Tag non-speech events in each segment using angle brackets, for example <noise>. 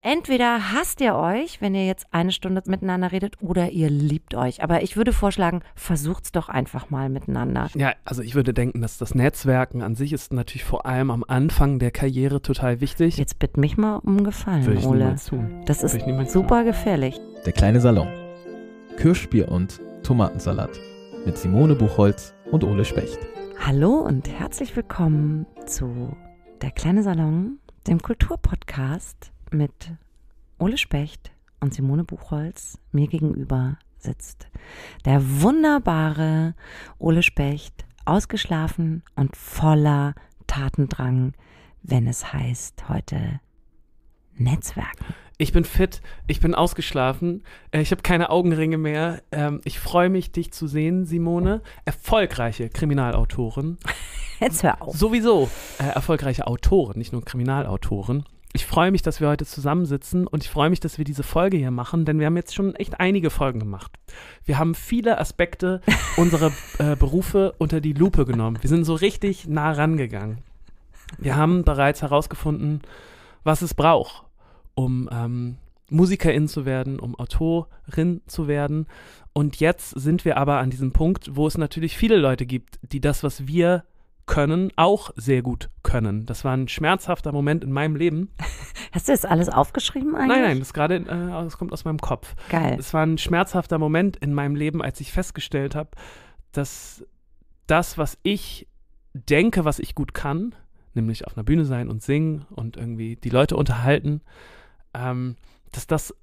Entweder hasst ihr euch, wenn ihr jetzt eine Stunde miteinander redet, oder ihr liebt euch. Aber ich würde vorschlagen, versucht's doch einfach mal miteinander. Ja, also ich würde denken, dass das Netzwerken an sich ist natürlich vor allem am Anfang der Karriere total wichtig. Jetzt bitte mich mal um Gefallen, würde ich Ole. Tun. Das ist super tun. gefährlich. Der kleine Salon. Kirschbier und Tomatensalat mit Simone Buchholz und Ole Specht. Hallo und herzlich willkommen zu Der kleine Salon, dem Kulturpodcast mit Ole Specht und Simone Buchholz. Mir gegenüber sitzt der wunderbare Ole Specht, ausgeschlafen und voller Tatendrang, wenn es heißt heute Netzwerken. Ich bin fit, ich bin ausgeschlafen, äh, ich habe keine Augenringe mehr. Ähm, ich freue mich, dich zu sehen, Simone. Erfolgreiche Kriminalautoren. <laughs> Jetzt hör auf. Sowieso äh, erfolgreiche Autoren, nicht nur Kriminalautoren ich freue mich, dass wir heute zusammensitzen und ich freue mich, dass wir diese Folge hier machen, denn wir haben jetzt schon echt einige Folgen gemacht. Wir haben viele Aspekte <laughs> unserer äh, Berufe unter die Lupe genommen. Wir sind so richtig nah rangegangen. Wir haben bereits herausgefunden, was es braucht, um ähm, Musikerin zu werden, um Autorin zu werden. Und jetzt sind wir aber an diesem Punkt, wo es natürlich viele Leute gibt, die das, was wir können, auch sehr gut können. Das war ein schmerzhafter Moment in meinem Leben. <laughs> Hast du das alles aufgeschrieben eigentlich? Nein, nein, das gerade, äh, das kommt aus meinem Kopf. Geil. Es war ein schmerzhafter Moment in meinem Leben, als ich festgestellt habe, dass das, was ich denke, was ich gut kann, nämlich auf einer Bühne sein und singen und irgendwie die Leute unterhalten, ähm, dass das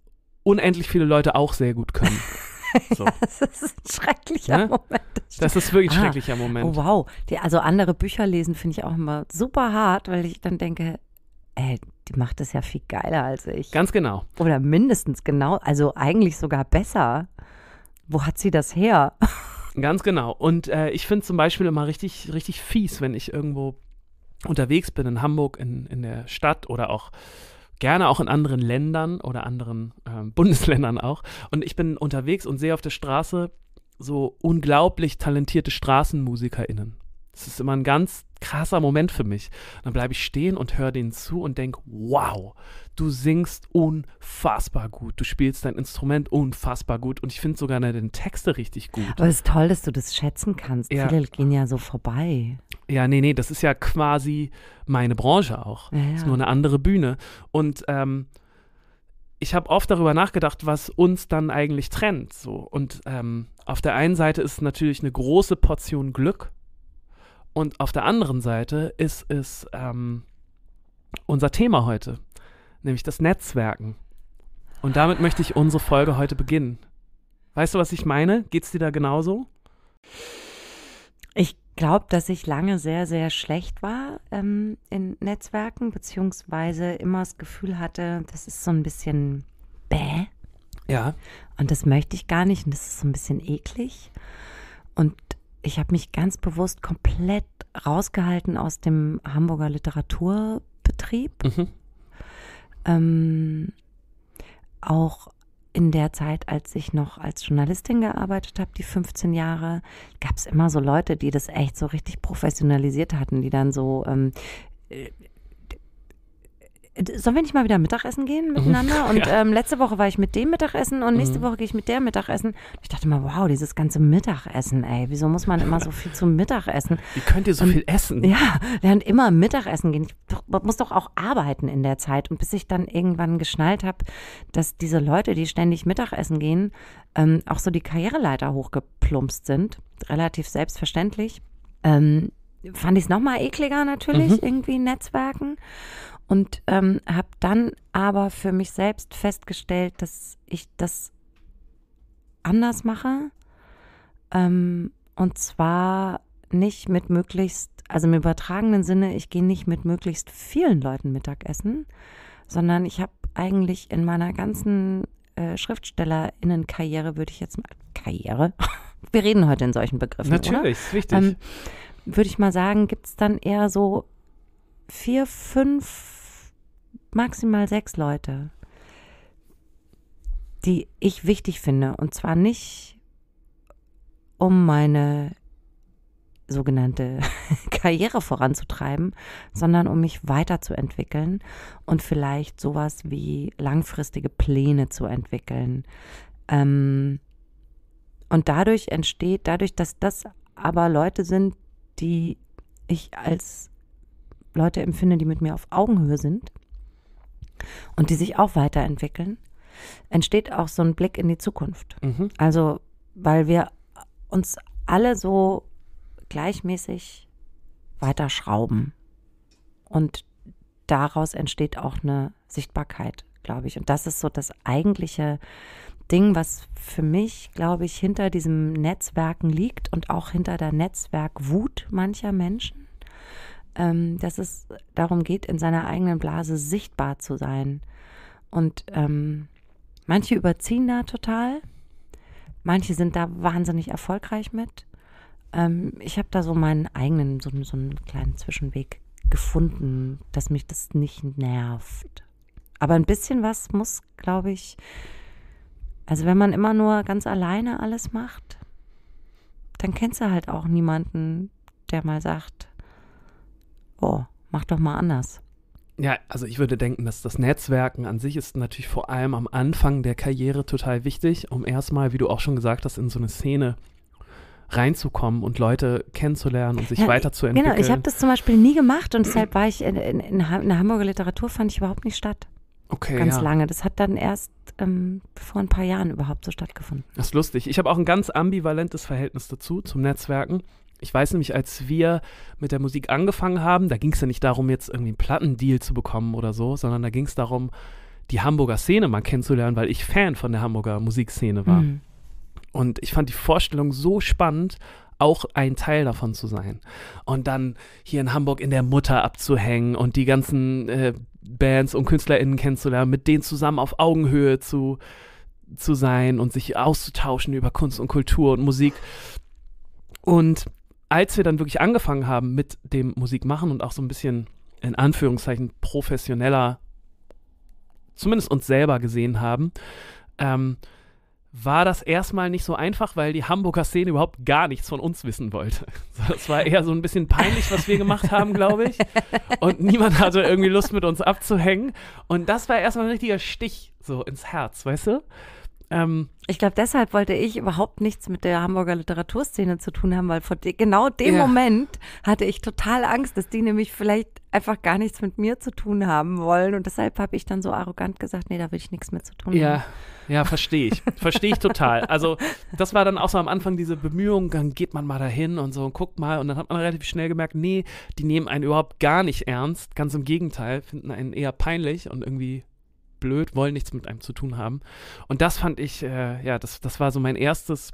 unendlich viele Leute auch sehr gut können. <laughs> So. Ja, <laughs> das ist ein schrecklicher ne? Moment. Das ist wirklich ein ah, schrecklicher Moment. Oh, wow. Die, also andere Bücher lesen finde ich auch immer super hart, weil ich dann denke, ey, die macht das ja viel geiler als ich. Ganz genau. Oder mindestens genau, also eigentlich sogar besser. Wo hat sie das her? <laughs> Ganz genau. Und äh, ich finde zum Beispiel immer richtig, richtig fies, wenn ich irgendwo unterwegs bin in Hamburg, in, in der Stadt oder auch gerne auch in anderen Ländern oder anderen äh, <laughs> Bundesländern auch. Und ich bin unterwegs und sehe auf der Straße so unglaublich talentierte StraßenmusikerInnen. Es ist immer ein ganz krasser Moment für mich. Dann bleibe ich stehen und höre denen zu und denke, wow, du singst unfassbar gut, du spielst dein Instrument unfassbar gut und ich finde sogar ne, deine Texte richtig gut. Aber es ist toll, dass du das schätzen kannst. Ja. Viele gehen ja so vorbei. Ja, nee, nee, das ist ja quasi meine Branche auch. Ja, ja. Ist nur eine andere Bühne. Und ähm, ich habe oft darüber nachgedacht, was uns dann eigentlich trennt. So. Und ähm, auf der einen Seite ist natürlich eine große Portion Glück, und auf der anderen Seite ist es ähm, unser Thema heute, nämlich das Netzwerken. Und damit möchte ich unsere Folge heute beginnen. Weißt du, was ich meine? Geht's dir da genauso? Ich glaube, dass ich lange sehr, sehr schlecht war ähm, in Netzwerken, beziehungsweise immer das Gefühl hatte, das ist so ein bisschen bäh. Ja. Und das möchte ich gar nicht und das ist so ein bisschen eklig. Und ich habe mich ganz bewusst komplett rausgehalten aus dem Hamburger Literaturbetrieb. Mhm. Ähm, auch in der Zeit, als ich noch als Journalistin gearbeitet habe, die 15 Jahre, gab es immer so Leute, die das echt so richtig professionalisiert hatten, die dann so ähm, äh, sollen wir nicht mal wieder Mittagessen gehen mhm. miteinander? <laughs> Und ja. ähm, letzte Woche war ich mit dem Mittagessen und nächste mhm. Woche gehe ich mit der Mittagessen. Ich dachte mal, wow, dieses ganze Mittagessen, ey, wieso muss man immer so viel zum Mittagessen? Wie könnt ihr so und, viel essen? Ja, während immer Mittagessen gehen. Ich muss doch auch arbeiten in der Zeit. Und bis ich dann irgendwann geschnallt habe, dass diese Leute, die ständig Mittagessen gehen, ähm, auch so die Karriereleiter hochgeplumpst sind, relativ selbstverständlich, ähm, fand ich es nochmal ekliger natürlich, mhm. irgendwie in Netzwerken. Und ähm, habe dann aber für mich selbst festgestellt, dass ich das anders mache. Ähm, und zwar nicht mit möglichst, also im übertragenen Sinne, ich gehe nicht mit möglichst vielen Leuten Mittagessen, sondern ich habe eigentlich in meiner ganzen äh, Schriftstellerinnenkarriere, würde ich jetzt mal, Karriere, <laughs> wir reden heute in solchen Begriffen. Natürlich, oder? ist wichtig. Ähm, würde ich mal sagen, gibt es dann eher so vier, fünf maximal sechs Leute, die ich wichtig finde. Und zwar nicht, um meine sogenannte <laughs> Karriere voranzutreiben, sondern um mich weiterzuentwickeln und vielleicht sowas wie langfristige Pläne zu entwickeln. Ähm, und dadurch entsteht, dadurch, dass das aber Leute sind, die ich als Leute empfinde, die mit mir auf Augenhöhe sind, und die sich auch weiterentwickeln, entsteht auch so ein Blick in die Zukunft. Mhm. Also, weil wir uns alle so gleichmäßig weiterschrauben. Und daraus entsteht auch eine Sichtbarkeit, glaube ich. Und das ist so das eigentliche Ding, was für mich, glaube ich, hinter diesem Netzwerken liegt und auch hinter der Netzwerkwut mancher Menschen ähm, dass es darum geht, in seiner eigenen Blase sichtbar zu sein. Und ähm, manche überziehen da total, manche sind da wahnsinnig erfolgreich mit. Ähm, ich habe da so meinen eigenen, so, so einen kleinen Zwischenweg gefunden, dass mich das nicht nervt. Aber ein bisschen was muss, glaube ich, also wenn man immer nur ganz alleine alles macht, dann kennst du halt auch niemanden, der mal sagt, boah, mach doch mal anders. Ja, also ich würde denken, dass das Netzwerken an sich ist natürlich vor allem am Anfang der Karriere total wichtig, um erstmal, wie du auch schon gesagt hast, in so eine Szene reinzukommen und Leute kennenzulernen und sich ja, weiterzuentwickeln. Genau, ich habe das zum Beispiel nie gemacht und deshalb war ich in, in, in, in der Hamburger Literatur, fand ich überhaupt nicht statt. Okay. Ganz ja. lange. Das hat dann erst ähm, vor ein paar Jahren überhaupt so stattgefunden. Das ist lustig. Ich habe auch ein ganz ambivalentes Verhältnis dazu, zum Netzwerken. Ich weiß nämlich, als wir mit der Musik angefangen haben, da ging es ja nicht darum, jetzt irgendwie einen Plattendeal zu bekommen oder so, sondern da ging es darum, die Hamburger Szene mal kennenzulernen, weil ich Fan von der Hamburger Musikszene war. Mhm. Und ich fand die Vorstellung so spannend, auch ein Teil davon zu sein. Und dann hier in Hamburg in der Mutter abzuhängen und die ganzen äh, Bands und KünstlerInnen kennenzulernen, mit denen zusammen auf Augenhöhe zu, zu sein und sich auszutauschen über Kunst und Kultur und Musik. Und als wir dann wirklich angefangen haben mit dem Musikmachen und auch so ein bisschen in Anführungszeichen professioneller, zumindest uns selber gesehen haben, ähm, war das erstmal nicht so einfach, weil die Hamburger Szene überhaupt gar nichts von uns wissen wollte. <laughs> Das war eher so ein bisschen peinlich, was wir gemacht haben, glaube ich. Und niemand hatte irgendwie Lust, mit uns abzuhängen. Und das war erstmal ein richtiger Stich so ins Herz, weißt du? Ähm, ich glaube, deshalb wollte ich überhaupt nichts mit der Hamburger Literaturszene zu tun haben, weil vor de genau dem ja. Moment hatte ich total Angst, dass die nämlich vielleicht einfach gar nichts mit mir zu tun haben wollen. Und deshalb habe ich dann so arrogant gesagt, nee, da will ich nichts mehr zu tun ja. haben. Ja, verstehe ich. Verstehe ich total. Also das war dann auch so am Anfang diese Bemühung, dann geht man mal dahin und so und guckt mal. Und dann hat man relativ schnell gemerkt, nee, die nehmen einen überhaupt gar nicht ernst. Ganz im Gegenteil, finden einen eher peinlich und irgendwie blöd, wollen nichts mit einem zu tun haben. Und das fand ich, äh, ja, das, das war so mein erstes,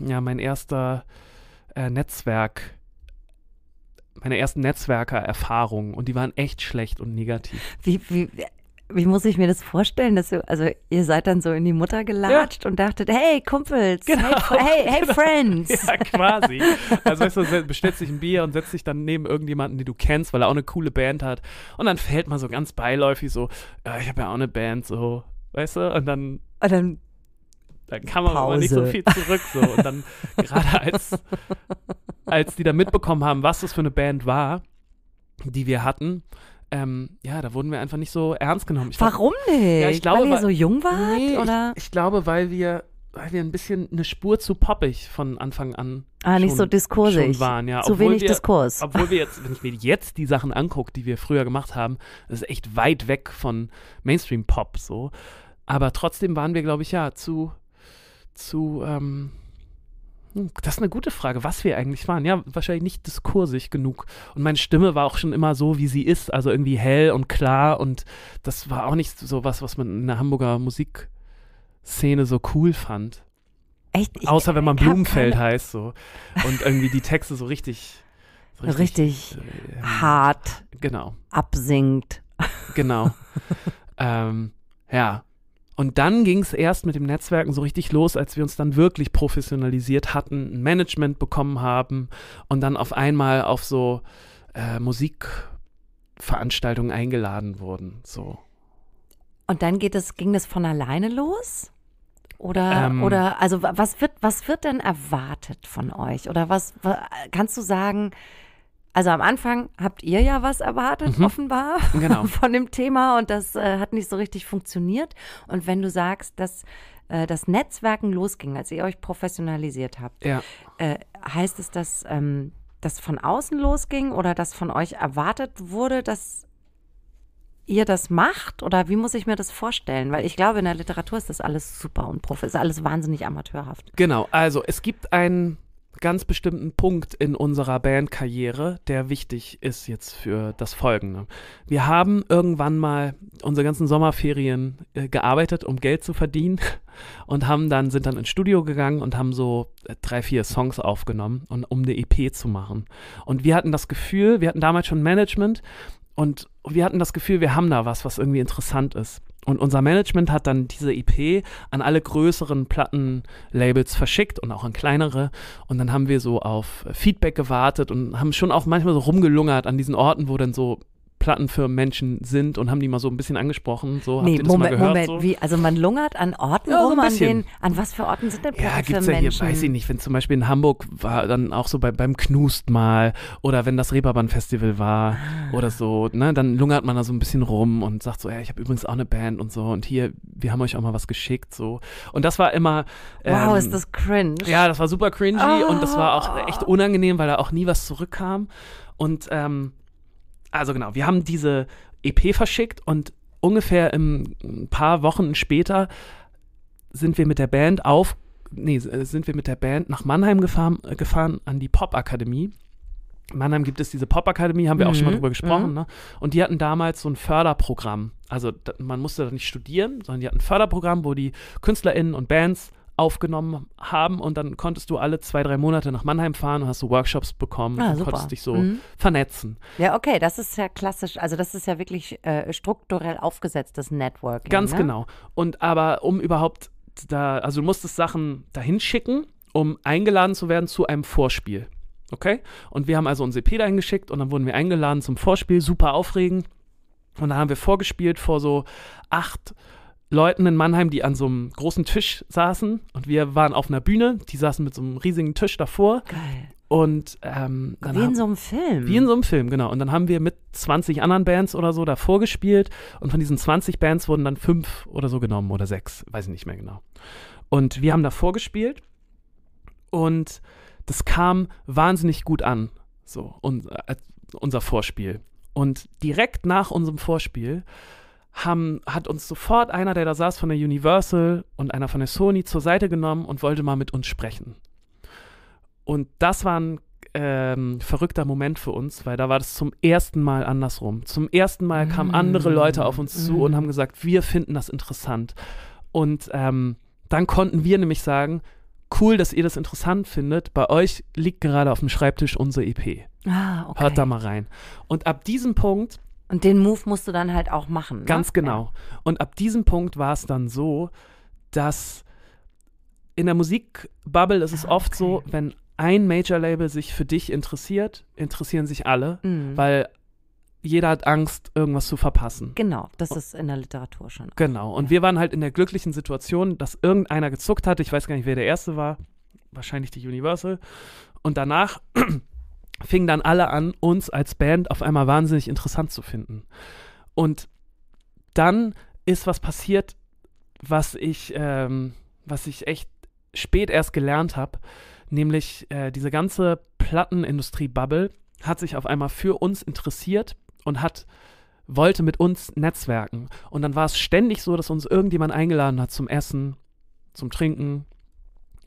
ja, mein erster äh, Netzwerk meine ersten Netzwerker-Erfahrungen und die waren echt schlecht und negativ. Wie, wie, wie muss ich mir das vorstellen, dass du, also ihr seid dann so in die Mutter gelatscht ja. und dachtet, hey Kumpels, genau, hey, hey, genau. Friends. Ja, quasi. Also weißt du, bestellst dich ein Bier und setzt dich dann neben irgendjemanden, den du kennst, weil er auch eine coole Band hat. Und dann fällt man so ganz beiläufig so, ja, äh, ich habe ja auch eine Band, so, weißt du? Und dann. Und dann dann kann man Pause. aber nicht so viel zurück. So. Und dann gerade als, als die da mitbekommen haben, was das für eine Band war, die wir hatten, ähm, ja, da wurden wir einfach nicht so ernst genommen. Ich Warum glaub, nicht? Ja, ich glaube, weil ihr so jung wart? Nee, oder? Ich, ich glaube, weil wir weil wir ein bisschen eine Spur zu poppig von Anfang an ah, nicht so diskursig. waren. Ja, zu wenig wir, Diskurs. Obwohl wir jetzt, wenn ich mir jetzt die Sachen angucke, die wir früher gemacht haben, das ist echt weit weg von Mainstream-Pop so. Aber trotzdem waren wir, glaube ich, ja, zu, zu, ähm, das ist eine gute Frage, was wir eigentlich waren. Ja, wahrscheinlich nicht diskursig genug. Und meine Stimme war auch schon immer so, wie sie ist, also irgendwie hell und klar. Und das war auch nicht so was, was man in der Hamburger Musikszene so cool fand. Echt? Ich Außer wenn man Blumenfeld keine... heißt so. Und irgendwie die Texte so richtig. So richtig, richtig äh, hart. Genau. Absinkt. Genau. <laughs> ähm, ja, und dann ging es erst mit dem Netzwerken so richtig los, als wir uns dann wirklich professionalisiert hatten, ein Management bekommen haben und dann auf einmal auf so äh, Musikveranstaltungen eingeladen wurden. So. Und dann geht es, ging das von alleine los? Oder, ähm, oder also was wird, was wird denn erwartet von euch? Oder was kannst du sagen, also am Anfang habt ihr ja was erwartet, mhm. offenbar, <laughs> genau. von dem Thema und das äh, hat nicht so richtig funktioniert. Und wenn du sagst, dass äh, das Netzwerken losging, als ihr euch professionalisiert habt, ja. äh, heißt es, dass ähm, das von außen losging oder dass von euch erwartet wurde, dass ihr das macht oder wie muss ich mir das vorstellen? Weil ich glaube, in der Literatur ist das alles super und Prof ist alles wahnsinnig amateurhaft. Genau, also es gibt ein ganz bestimmten Punkt in unserer Bandkarriere, der wichtig ist jetzt für das Folgende. Wir haben irgendwann mal unsere ganzen Sommerferien äh, gearbeitet, um Geld zu verdienen <laughs> und haben dann, sind dann ins Studio gegangen und haben so äh, drei, vier Songs aufgenommen, und, um eine EP zu machen. Und wir hatten das Gefühl, wir hatten damals schon Management und wir hatten das Gefühl, wir haben da was, was irgendwie interessant ist. Und unser Management hat dann diese IP an alle größeren Plattenlabels verschickt und auch an kleinere. Und dann haben wir so auf Feedback gewartet und haben schon auch manchmal so rumgelungert an diesen Orten, wo dann so Menschen sind und haben die mal so ein bisschen angesprochen. So, nee, Moment, gehört, Moment, so? wie, also man lungert an Orten ja, rum, so an, den, an was für Orten sind denn Plattenfirmenmenschen? Ja, gibt's ja hier, weiß ich nicht, wenn zum Beispiel in Hamburg war dann auch so bei, beim Knust mal oder wenn das Reeperbahn-Festival war ah. oder so, ne, dann lungert man da so ein bisschen rum und sagt so, ja, ich habe übrigens auch eine Band und so und hier, wir haben euch auch mal was geschickt, so. Und das war immer... Ähm, wow, ist das cringe. Ja, das war super cringy oh. und das war auch ah. echt unangenehm, weil da auch nie was zurückkam und ähm, also genau, wir haben diese EP verschickt und ungefähr im, ein paar Wochen später sind wir mit der Band auf, nee, äh, sind wir mit der Band nach Mannheim gefahren, äh, gefahren an die Popakademie. In Mannheim gibt es diese Popakademie, haben wir mhm. auch schon mal mhm, drüber gesprochen. Mhm. Ne? Und die hatten damals so ein Förderprogramm. Also da, man musste da nicht studieren, sondern die hatten ein Förderprogramm, wo die KünstlerInnen und Bands aufgenommen haben und dann konntest du alle zwei, drei Monate nach Mannheim fahren und hast so Workshops bekommen ah, und super. konntest dich so mhm. vernetzen. Ja, okay, das ist ja klassisch, also das ist ja wirklich äh, strukturell aufgesetztes Networking. Ganz ne? genau. Und aber um überhaupt da, also du musstest Sachen dahin schicken, um eingeladen zu werden zu einem Vorspiel. Okay? Und wir haben also unsere EP dahin geschickt und dann wurden wir eingeladen zum Vorspiel, super aufregend. Und da haben wir vorgespielt vor so acht Leuten in Mannheim, die an so einem großen Tisch saßen und wir waren auf einer Bühne, die saßen mit so einem riesigen Tisch davor. Geil. Und ähm, wie in so einem Film. Wie in so einem Film, genau. Und dann haben wir mit 20 anderen Bands oder so davor gespielt und von diesen 20 Bands wurden dann fünf oder so genommen oder sechs, weiß ich nicht mehr genau. Und wir haben davor gespielt und das kam wahnsinnig gut an, so un, äh, unser Vorspiel. Und direkt nach unserem Vorspiel haben, hat uns sofort einer, der da saß von der Universal und einer von der Sony zur Seite genommen und wollte mal mit uns sprechen. Und das war ein ähm, verrückter Moment für uns, weil da war das zum ersten Mal andersrum. Zum ersten Mal kamen mm. andere Leute auf uns zu mm. und mhm. haben gesagt, wir finden das interessant. Und ähm, dann konnten wir nämlich sagen, cool, dass ihr das interessant findet. Bei euch liegt gerade auf dem Schreibtisch unsere EP. Ah, okay. Hört da mal rein. Und ab diesem Punkt und den Move musst du dann halt auch machen. Ne? Ganz genau. Ja. Und ab diesem Punkt war es dann so, dass in der Musikbubble ist es okay. Ah, oft so, wenn ein Major-Label sich für dich interessiert, interessieren sich alle, mhm. weil jeder hat Angst, irgendwas zu verpassen. Genau, das ist in der Literatur schon. Genau, und ja. wir waren halt in der glücklichen Situation, dass irgendeiner gezuckt hat. Ich weiß gar nicht, wer der Erste war. Wahrscheinlich die Universal. Und danach fingen dann alle an, uns als Band auf einmal wahnsinnig interessant zu finden. Und dann ist was passiert, was ich, ähm, was ich echt spät erst gelernt habe, nämlich äh, diese ganze Plattenindustrie-Bubble hat sich auf einmal für uns interessiert und hat wollte mit uns netzwerken. Und dann war es ständig so, dass uns irgendjemand eingeladen hat zum Essen, zum Trinken,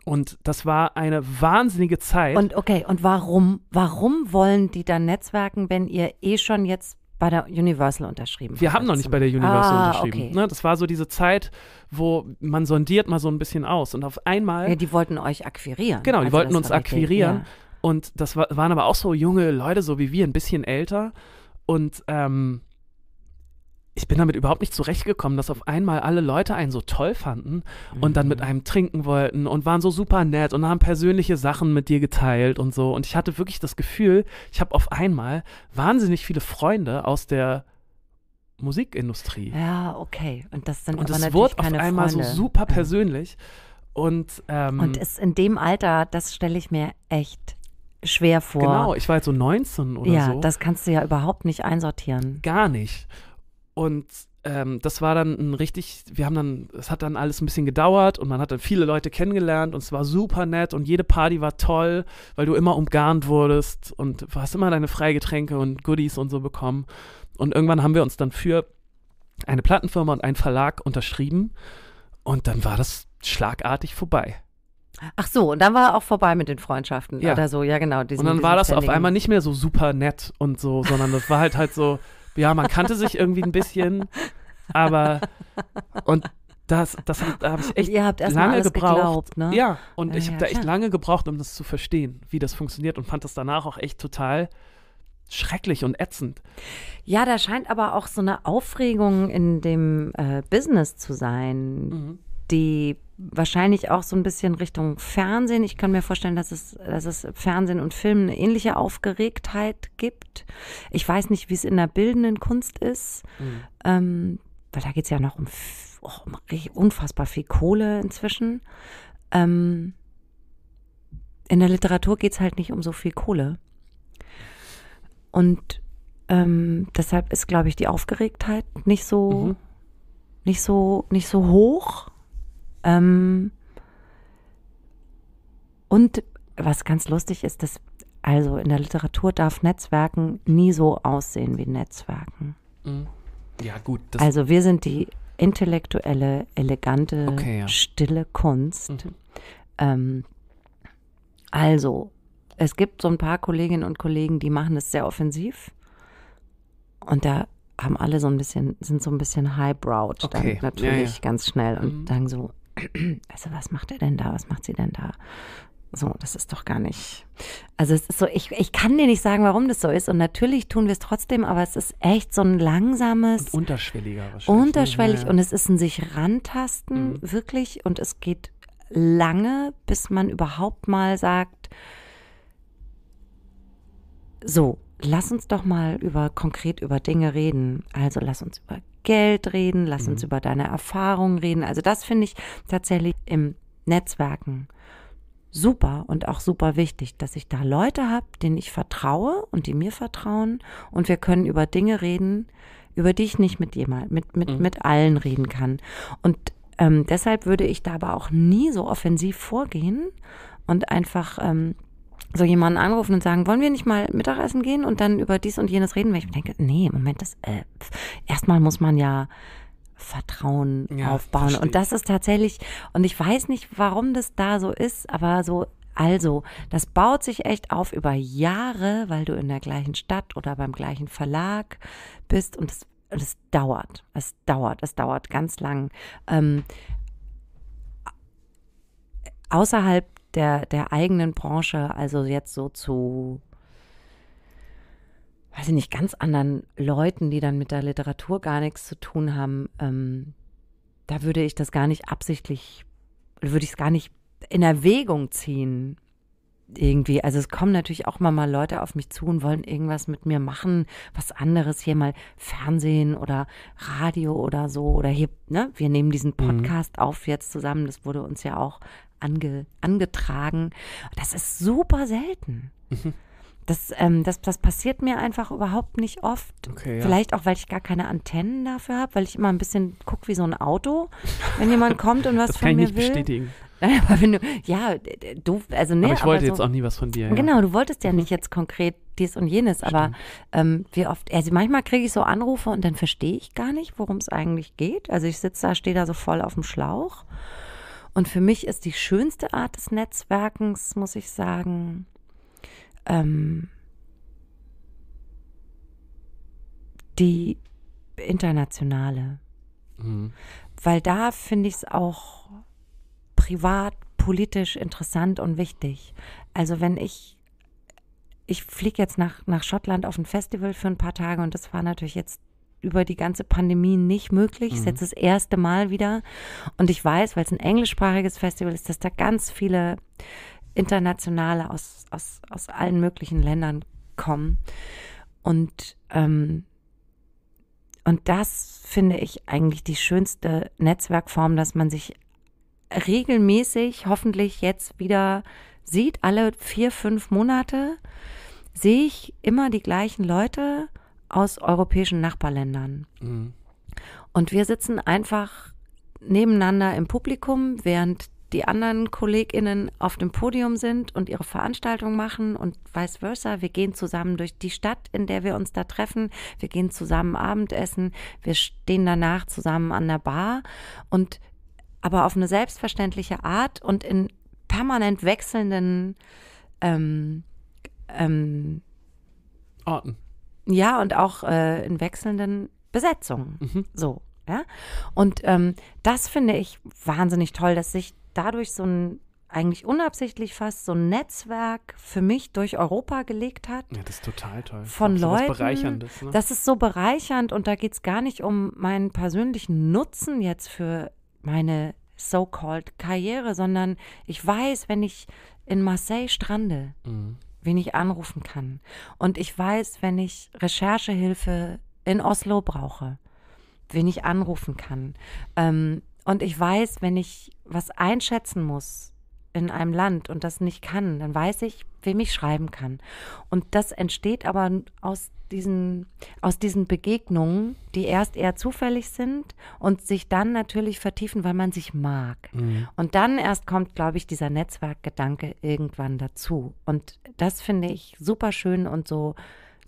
und das war eine wahnsinnige Zeit. Und okay, und warum, warum wollen die dann netzwerken, wenn ihr eh schon jetzt bei der Universal unterschrieben. habt? Wir haben noch nicht bei der Universal ah, unterschrieben. Okay. Ne, das war so diese Zeit, wo man sondiert mal so ein bisschen aus und auf einmal. Ja, die wollten euch akquirieren. Genau, die also wollten uns akquirieren. Ja. Und das war, waren aber auch so junge Leute, so wie wir, ein bisschen älter. Und ähm, ich bin damit überhaupt nicht zurechtgekommen, dass auf einmal alle Leute einen so toll fanden und mhm. dann mit mhm. einem trinken wollten und waren so super nett und haben persönliche Sachen mit dir geteilt und so. Und ich hatte wirklich das Gefühl, ich habe auf einmal wahnsinnig viele Freunde aus der Musikindustrie. Ja, okay. Und das sind und aber es wurde auf einmal Freunde. so super mhm. persönlich. Ja. Und, ähm, und ist in dem Alter, das stelle ich mir echt schwer vor. Genau, ich war jetzt so 19 oder ja, so. Ja, das kannst du ja überhaupt nicht einsortieren. Gar nicht. Und ähm, das war dann ein richtig, wir haben dann, es hat dann alles ein bisschen gedauert und man hat dann viele Leute kennengelernt und es war super nett und jede Party war toll, weil du immer umgarnt wurdest und hast immer deine Freigetränke und Goodies und so bekommen. Und irgendwann haben wir uns dann für eine Plattenfirma und einen Verlag unterschrieben und dann war das schlagartig vorbei. Ach so, und dann war auch vorbei mit den Freundschaften ja. oder so, ja genau. Diesen, und dann war das auf einmal nicht mehr so super nett und so, sondern das war halt halt so, ja, man kannte sich irgendwie ein bisschen, aber und das, das da habe ich echt ihr habt erst lange gebraucht. Geglaubt, ne? Ja, und ah ja, ich habe da echt lange gebraucht, um das zu verstehen, wie das funktioniert und fand das danach auch echt total schrecklich und ätzend. Ja, da scheint aber auch so eine Aufregung in dem äh, Business zu sein. Mhm die wahrscheinlich auch so ein bisschen Richtung Fernsehen. Ich kann mir vorstellen, dass es, dass es Fernsehen und Film eine ähnliche Aufgeregtheit gibt. Ich weiß nicht, wie es in der bildenden Kunst ist, mhm. ähm, weil da geht es ja noch um, oh, um unfassbar viel Kohle inzwischen. Ähm, in der Literatur geht es halt nicht um so viel Kohle. Und ähm, deshalb ist, glaube ich, die Aufgeregtheit nicht so, mhm. nicht so, nicht so hoch. Ähm, und was ganz lustig ist, dass also in der Literatur darf Netzwerken nie so aussehen wie Netzwerken. Mhm. Ja, gut. also wir sind die intellektuelle, elegante, okay, ja. stille Kunst. Mhm. Ähm, also, es gibt so ein paar Kolleginnen und Kollegen, die machen es sehr offensiv. Und da haben alle so ein bisschen, sind so ein bisschen highbrowed okay. dann natürlich ja, ja. ganz schnell und mhm. sagen so, also was macht er denn da, was macht sie denn da? So, das ist doch gar nicht. Also es ist so, ich, ich kann dir nicht sagen, warum das so ist. Und natürlich tun wir es trotzdem, aber es ist echt so ein langsames. Und unterschwelliger wahrscheinlich. Ne? Unterschwellig. Und es ist ein sich rantasten, mhm. wirklich. Und es geht lange, bis man überhaupt mal sagt, so, lass uns doch mal über konkret über Dinge reden. Also lass uns über Geld reden, lass mhm. uns über deine Erfahrungen reden. Also das finde ich tatsächlich im Netzwerken super und auch super wichtig, dass ich da Leute habe, denen ich vertraue und die mir vertrauen und wir können über Dinge reden, über die ich nicht mit jemand, mit, mit, mhm. mit allen reden kann. Und ähm, deshalb würde ich da aber auch nie so offensiv vorgehen und einfach ähm, so jemanden anrufen und sagen, wollen wir nicht mal Mittagessen gehen und dann über dies und jenes reden, weil ich denke, nee, Moment, das äh, erstmal muss man ja Vertrauen ja, aufbauen und das ist tatsächlich und ich weiß nicht, warum das da so ist, aber so also, das baut sich echt auf über Jahre, weil du in der gleichen Stadt oder beim gleichen Verlag bist und es und es dauert, es dauert, es dauert ganz lang. Ähm, außerhalb der, der eigenen Branche, also jetzt so zu, weiß ich nicht, ganz anderen Leuten, die dann mit der Literatur gar nichts zu tun haben, ähm, da würde ich das gar nicht absichtlich, würde ich es gar nicht in Erwägung ziehen. Irgendwie, also es kommen natürlich auch mal, mal Leute auf mich zu und wollen irgendwas mit mir machen, was anderes, hier mal Fernsehen oder Radio oder so oder hier, ne, wir nehmen diesen mhm. Podcast mhm. auf jetzt zusammen, das wurde uns ja auch ange, angetragen. Das ist super selten. Mhm. Das, ähm, das, das passiert mir einfach überhaupt nicht oft. Okay, ja. Vielleicht auch, weil ich gar keine Antennen dafür habe, weil ich immer ein bisschen gucke wie so ein Auto, wenn jemand kommt und <laughs> was das von mir Das kann ich nicht bestätigen. <laughs> Aber wenn du, ja, du, also nee, aber ich wollte aber so, jetzt auch nie was von dir. Ja. Genau, du wolltest ja mhm. nicht jetzt konkret dies und jenes, aber ähm, wie oft, also manchmal kriege ich so Anrufe und dann verstehe ich gar nicht, worum es eigentlich geht. Also ich sitze da, stehe da so voll auf dem Schlauch und für mich ist die schönste Art des Netzwerkens, muss ich sagen, ähm, die internationale. Mhm. Weil da finde ich es auch privat, politisch interessant und wichtig. Also wenn ich, ich fliege jetzt nach, nach Schottland auf ein Festival für ein paar Tage und das war natürlich jetzt über die ganze Pandemie nicht möglich. Mhm. Ist jetzt das erste Mal wieder. Und ich weiß, weil es ein englischsprachiges Festival ist, dass da ganz viele Internationale aus, aus, aus allen möglichen Ländern kommen. Und, ähm, und das finde ich eigentlich die schönste Netzwerkform, dass man sich regelmäßig, hoffentlich jetzt wieder sieht, alle vier, fünf Monate sehe ich immer die gleichen Leute aus europäischen Nachbarländern. Mhm. Und wir sitzen einfach nebeneinander im Publikum, während die anderen KollegInnen auf dem Podium sind und ihre Veranstaltung machen und vice versa. Wir gehen zusammen durch die Stadt, in der wir uns da treffen. Wir gehen zusammen Abendessen. Wir stehen danach zusammen an der Bar und aber auf eine selbstverständliche Art und in permanent wechselnden ähm, ähm, Orten. Ja, und auch äh, in wechselnden Besetzungen. Mhm. So. Ja? Und ähm, das finde ich wahnsinnig toll, dass sich dadurch so ein eigentlich unabsichtlich fast so ein Netzwerk für mich durch Europa gelegt hat. Ja, das ist total toll. Von so Leuten. Bereicherndes, ne? Das ist so bereichernd und da geht es gar nicht um meinen persönlichen Nutzen jetzt für meine so-called Karriere, sondern ich weiß, wenn ich in Marseille strande, mhm wen ich anrufen kann. Und ich weiß, wenn ich Recherchehilfe in Oslo brauche, wen ich anrufen kann. Ähm, und ich weiß, wenn ich was einschätzen muss, in einem Land und das nicht kann, dann weiß ich, wem ich schreiben kann. Und das entsteht aber aus diesen, aus diesen Begegnungen, die erst eher zufällig sind und sich dann natürlich vertiefen, weil man sich mag. Mhm. Und dann erst kommt, glaube ich, dieser Netzwerkgedanke irgendwann dazu. Und das finde ich super schön und so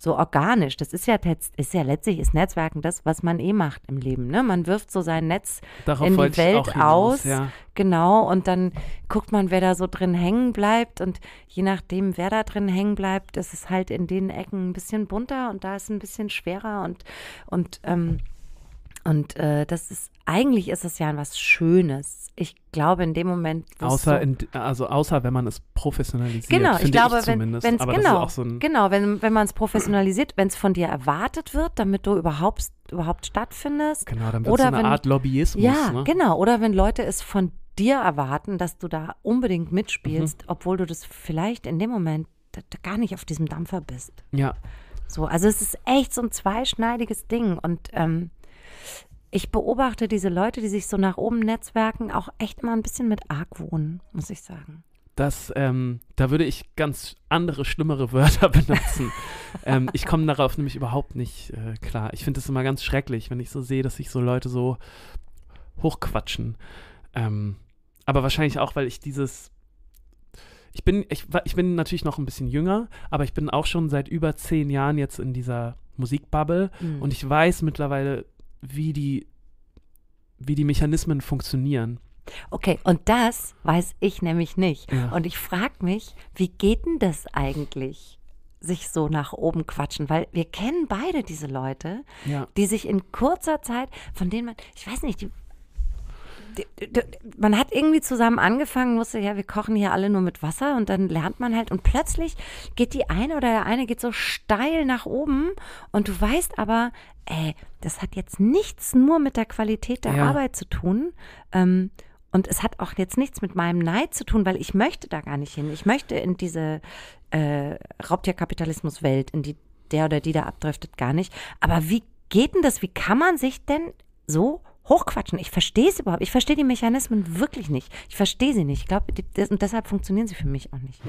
so organisch. Das ist ja, ist ja letztlich ist Netzwerken das, was man eh macht im Leben. Ne? Man wirft so sein Netz Darauf in die Welt hinaus, aus. Ja. Genau, und dann guckt man, wer da so drin hängen bleibt. Und je nachdem, wer da drin hängen bleibt, ist es halt in den Ecken ein bisschen bunter und da ist ein bisschen schwerer und, und ähm, und äh, das ist eigentlich ist es ja was Schönes. Ich glaube, in dem Moment. Außer, in, also außer wenn man es professionalisiert. Genau, ich glaube, ich wenn, wenn es genau, so genau, wenn, wenn man es professionalisiert, wenn es von dir erwartet wird, damit du überhaupt, überhaupt stattfindest. Genau, dann wird es so eine wenn, Art Lobbyismus. Ja, ne? genau. Oder wenn Leute es von dir erwarten, dass du da unbedingt mitspielst, mhm. obwohl du das vielleicht in dem Moment gar nicht auf diesem Dampfer bist. Ja. So, also es ist echt so ein zweischneidiges Ding und ähm, ich beobachte diese Leute, die sich so nach oben netzwerken, auch echt mal ein bisschen mit Argwohn, muss ich sagen. Das, ähm, da würde ich ganz andere, schlimmere Wörter <laughs> benutzen. ähm, ich komme darauf nämlich überhaupt nicht äh, klar. Ich finde es immer ganz schrecklich, wenn ich so sehe, dass sich so Leute so hochquatschen. Ähm, aber wahrscheinlich auch, weil ich dieses. Ich bin, ich, ich bin natürlich noch ein bisschen jünger, aber ich bin auch schon seit über zehn Jahren jetzt in dieser Musikbubble mhm. und ich weiß mittlerweile wie die, wie die Mechanismen funktionieren. Okay, und das weiß ich nämlich nicht. Ja. Und ich frage mich, wie geht denn das eigentlich? sich so nach oben quatschen, weil wir kennen beide diese Leute, ja. die sich in kurzer Zeit, von denen man, ich weiß nicht, die man hat irgendwie zusammen angefangen, wusste ja, wir kochen hier alle nur mit Wasser und dann lernt man halt und plötzlich geht die eine oder der eine geht so steil nach oben und du weißt aber, ey, das hat jetzt nichts nur mit der Qualität der ja. Arbeit zu tun. Ähm, und es hat auch jetzt nichts mit meinem Neid zu tun, weil ich möchte da gar nicht hin. Ich möchte in diese äh, Raubtierkapitalismuswelt, in die der oder die da abdriftet, gar nicht. Aber wie geht denn das? Wie kann man sich denn so hochquatschen. Ich verstehe es überhaupt. Ich verstehe die Mechanismen wirklich nicht. Ich verstehe sie nicht. Ich glaube, deshalb funktionieren sie für mich auch nicht.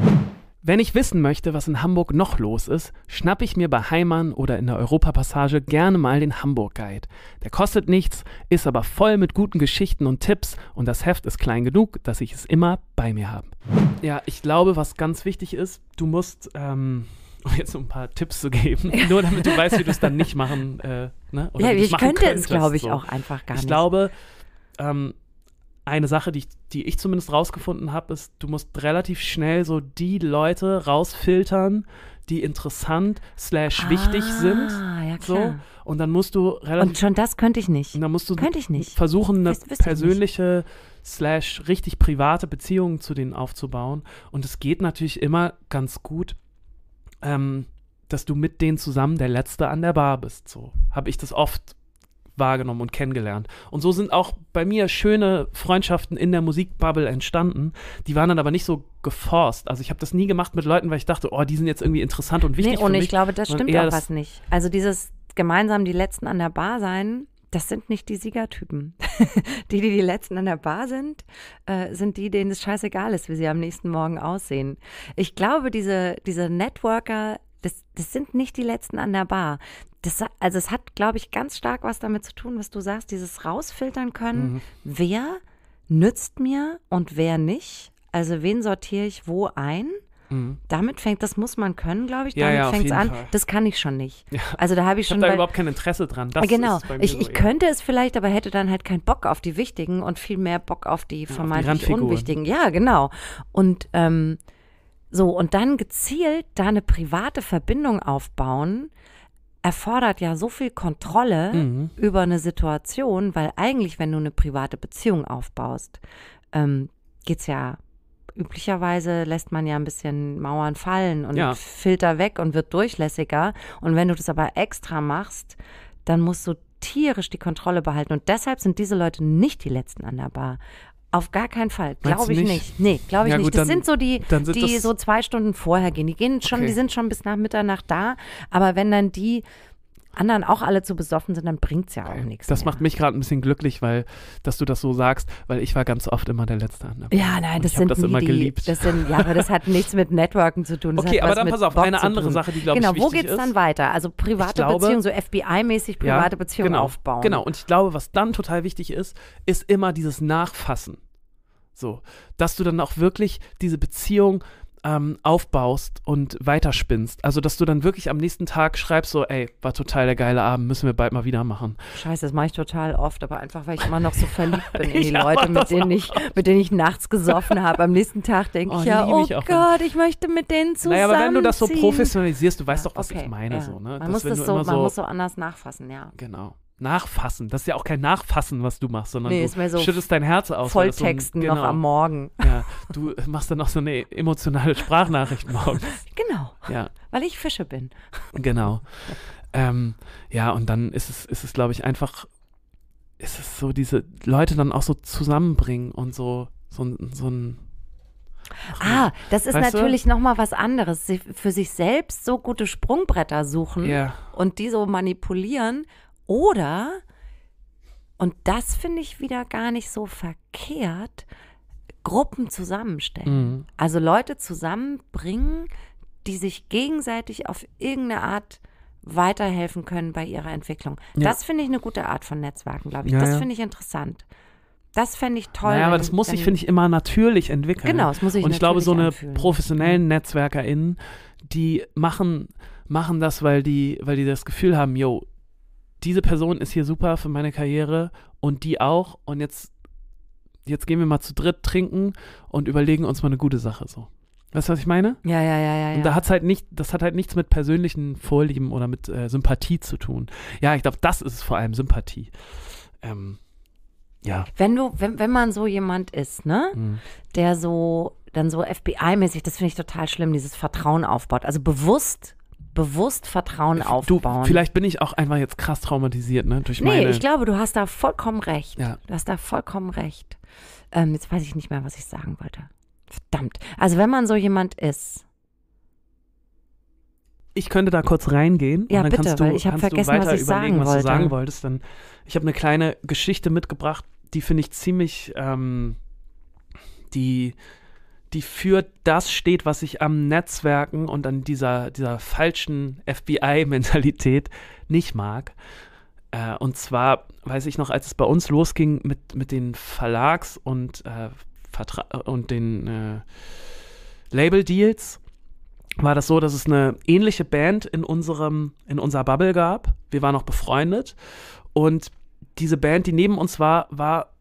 Wenn ich wissen möchte, was in Hamburg noch los ist, schnapp ich mir bei Heimann oder in der Europapassage gerne mal den Hamburg Guide. Der kostet nichts, ist aber voll mit guten Geschichten und Tipps und das Heft ist klein genug, dass ich es immer bei mir habe. Ja, ich glaube, was ganz wichtig ist, du musst ähm, um jetzt so ein paar Tipps zu geben, nur damit du weißt, wie du es dann nicht machen äh, ne? oder Ja, ich machen könnte könntest, es, glaube ich, so. auch einfach gar nicht. Ich glaube, ähm, eine Sache, die ich, die ich zumindest rausgefunden habe, ist, du musst relativ schnell so die Leute rausfiltern, die interessant slash wichtig ah, sind. Ja, klar. So. Und dann musst du relativ. Und schon das könnte ich nicht. dann musst du könnte ich nicht. versuchen, eine Wiss, persönliche slash richtig private Beziehung zu denen aufzubauen. Und es geht natürlich immer ganz gut, ähm, dass du mit denen zusammen der Letzte an der Bar bist. So habe ich das oft wahrgenommen und kennengelernt. Und so sind auch bei mir schöne Freundschaften in der Musikbubble entstanden. Die waren dann aber nicht so geforst. Also ich habe das nie gemacht mit Leuten, weil ich dachte, oh, die sind jetzt irgendwie interessant und wichtig. Nee, oh, und ich glaube, das stimmt auch was nicht. Also dieses gemeinsam die Letzten an der Bar sein, das sind nicht die Siegertypen. <laughs> die, die die Letzten an der Bar sind, äh, sind die, denen es scheißegal ist, wie sie am nächsten Morgen aussehen. Ich glaube, diese, diese Networker, das, das sind nicht die Letzten an der Bar. Das, also es hat, glaube ich, ganz stark was damit zu tun, was du sagst, dieses rausfiltern können, mhm. wer nützt mir und wer nicht. Also wen sortiere ich wo ein? Mhm. Damit fängt, das muss man können, glaube ich. Damit ja, fängt es an. Fall. Das kann ich schon nicht. Ja. Also da habe ich, ich schon. Ich habe da überhaupt kein Interesse dran. Das genau. ich, so ich könnte es vielleicht, aber hätte dann halt keinen Bock auf die wichtigen und viel mehr Bock auf die vermeintlich auf die unwichtigen. Ja, genau. Und ähm, so, und dann gezielt da eine private Verbindung aufbauen, erfordert ja so viel Kontrolle mhm. über eine Situation, weil eigentlich, wenn du eine private Beziehung aufbaust, ähm, geht es ja üblicherweise lässt man ja ein bisschen Mauern fallen und ja. Filter weg und wird durchlässiger. Und wenn du das aber extra machst, dann musst du tierisch die Kontrolle behalten. Und deshalb sind diese Leute nicht die Letzten an der Bar. Auf gar keinen Fall. Glaube ich nicht? nicht. Nee, glaube ich ja, nicht. das dann, sind so die, sind die so zwei Stunden vorher gehen. Die gehen schon, okay. die sind schon bis nach Mitternacht da. Aber wenn dann die anderen auch alle zu besoffen sind, dann bringt es ja auch nichts. Das mehr. macht mich gerade ein bisschen glücklich, weil, dass du das so sagst, weil ich war ganz oft immer der Letzte an der Ja, nein, das sind das immer die, geliebt. Das sind, ja, aber das hat nichts mit Networken zu tun. Das okay, aber dann pass auf, Bock eine andere Sache, die glaube genau, ich wichtig Genau, wo geht es dann weiter? Also private glaube, Beziehungen, so FBI-mäßig private ja, Beziehungen genau, aufbauen. Genau, und ich glaube, was dann total wichtig ist, ist immer dieses Nachfassen. So, dass du dann auch wirklich diese Beziehung ähm, aufbaust und weiterspinnst. Also, dass du dann wirklich am nächsten Tag schreibst, so, ey, war total der geile Abend, müssen wir bald mal wieder machen. Scheiße, das mache ich total oft, aber einfach, weil ich immer noch so verliebt bin in <laughs> die Leute, mit denen, ich, <laughs> mit denen ich nachts gesoffen habe. Am nächsten Tag denke oh, ich ja, oh ich Gott, ich möchte mit denen zusammen. Naja, aber wenn du das so professionalisierst, du weißt ja, doch, was okay, ich meine. Ja. So, ne? Man, das, muss, das so, man so muss so anders nachfassen, ja. Genau. Nachfassen. Das ist ja auch kein Nachfassen, was du machst, sondern nee, du so schüttest dein Herz aus. Volltexten so ein, genau, noch am Morgen. Ja, du machst dann noch so eine emotionale Sprachnachricht morgens. <laughs> Genau. Ja. Weil ich Fische bin. Genau. <laughs> Ähm, ja, und dann ist es, ist es, glaube ich, einfach, ist es so, diese Leute dann auch so zusammenbringen und so, so, so ein Ah, ne. das ist weißt natürlich nochmal was anderes. Sie für sich selbst so gute Sprungbretter suchen yeah. und die so manipulieren oder, und das finde ich wieder gar nicht so verkehrt, Gruppen zusammenstellen. Mhm. Also Leute zusammenbringen, die sich gegenseitig auf irgendeine Art weiterhelfen können bei ihrer Entwicklung. Ja. Das finde ich eine gute Art von Netzwerken, glaube ich. Ja, das ja. finde ich interessant. Das fände ich toll. Ja, naja, aber das muss ich, finde ich, immer natürlich entwickeln. Genau, das muss ich Und ich glaube, so eine anfühlen. Mhm. professionellen NetzwerkerInnen, die machen, machen das, weil die, weil die das Gefühl haben, yo, diese Person ist hier super für meine Karriere und die auch. Und jetzt, jetzt gehen wir mal zu dritt trinken und überlegen uns mal eine gute Sache so. Weißt du, was ich meine? Ja, ja, ja, ja. Und da hat's halt nicht, das hat halt nichts mit persönlichen Vorlieben oder mit äh, Sympathie zu tun. Ja, ich glaube, das ist vor allem Sympathie. Ähm, ja. Wenn du, wenn, wenn man so jemand ist, ne, mhm. der so dann so FBI-mäßig, das finde ich total schlimm, dieses Vertrauen aufbaut. Also bewusst bewusst Vertrauen aufbauen. Du, vielleicht bin ich auch einfach jetzt krass traumatisiert, ne? Durch nee, meine... ich glaube, du hast da vollkommen recht. Ja. Du hast da vollkommen recht. Ähm, jetzt weiß ich nicht mehr, was ich sagen wollte. Verdammt. Also wenn man so jemand ist. Ich könnte da kurz reingehen. Ja, dann bitte, du, weil ich habe vergessen, was ich sagen was wollte. Du sagen wolltest. Denn ich habe eine kleine Geschichte mitgebracht, die finde ich ziemlich, ähm, die die für das steht, was ich am Netzwerken und an dieser, dieser falschen FBI-Mentalität nicht mag. Äh, und zwar, weiß ich noch, als es bei uns losging mit, mit den Verlags- und, äh, Vertra und den äh, Label-Deals, war das so, dass es eine ähnliche Band in unserem, in unserer Bubble gab. Wir waren noch befreundet. Und diese Band, die neben uns war, war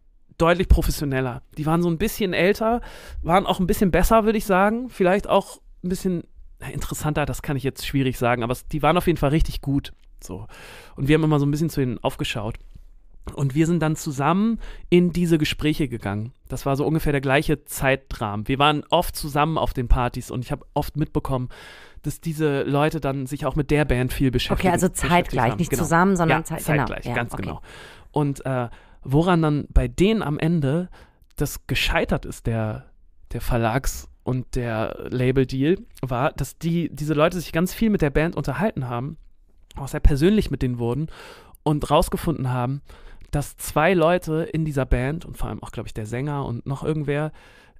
deutlich professioneller. Die waren so ein bisschen älter, waren auch ein bisschen besser, würde ich sagen. Vielleicht auch ein bisschen interessanter, das kann ich jetzt schwierig sagen, aber die waren auf jeden Fall richtig gut. So. Und wir haben immer so ein bisschen zu ihnen aufgeschaut. Und wir sind dann zusammen in diese Gespräche gegangen. Das war so ungefähr der gleiche Zeitrahmen. Wir waren oft zusammen auf den Partys und ich habe oft mitbekommen, dass diese Leute dann sich auch mit der Band viel beschäftigen. Okay, also zeitgleich, nicht genau. zusammen, sondern ja, zeit, zeitgleich. Genau. ganz ja, okay. genau. Und äh, woran dann bei denen am Ende das gescheitert ist, der, der Verlags- und der Label-Deal, war, dass die, diese Leute sich ganz viel mit der Band unterhalten haben, auch sehr persönlich mit denen wurden und rausgefunden haben, dass zwei Leute in dieser Band und vor allem auch, glaube ich, der Sänger und noch irgendwer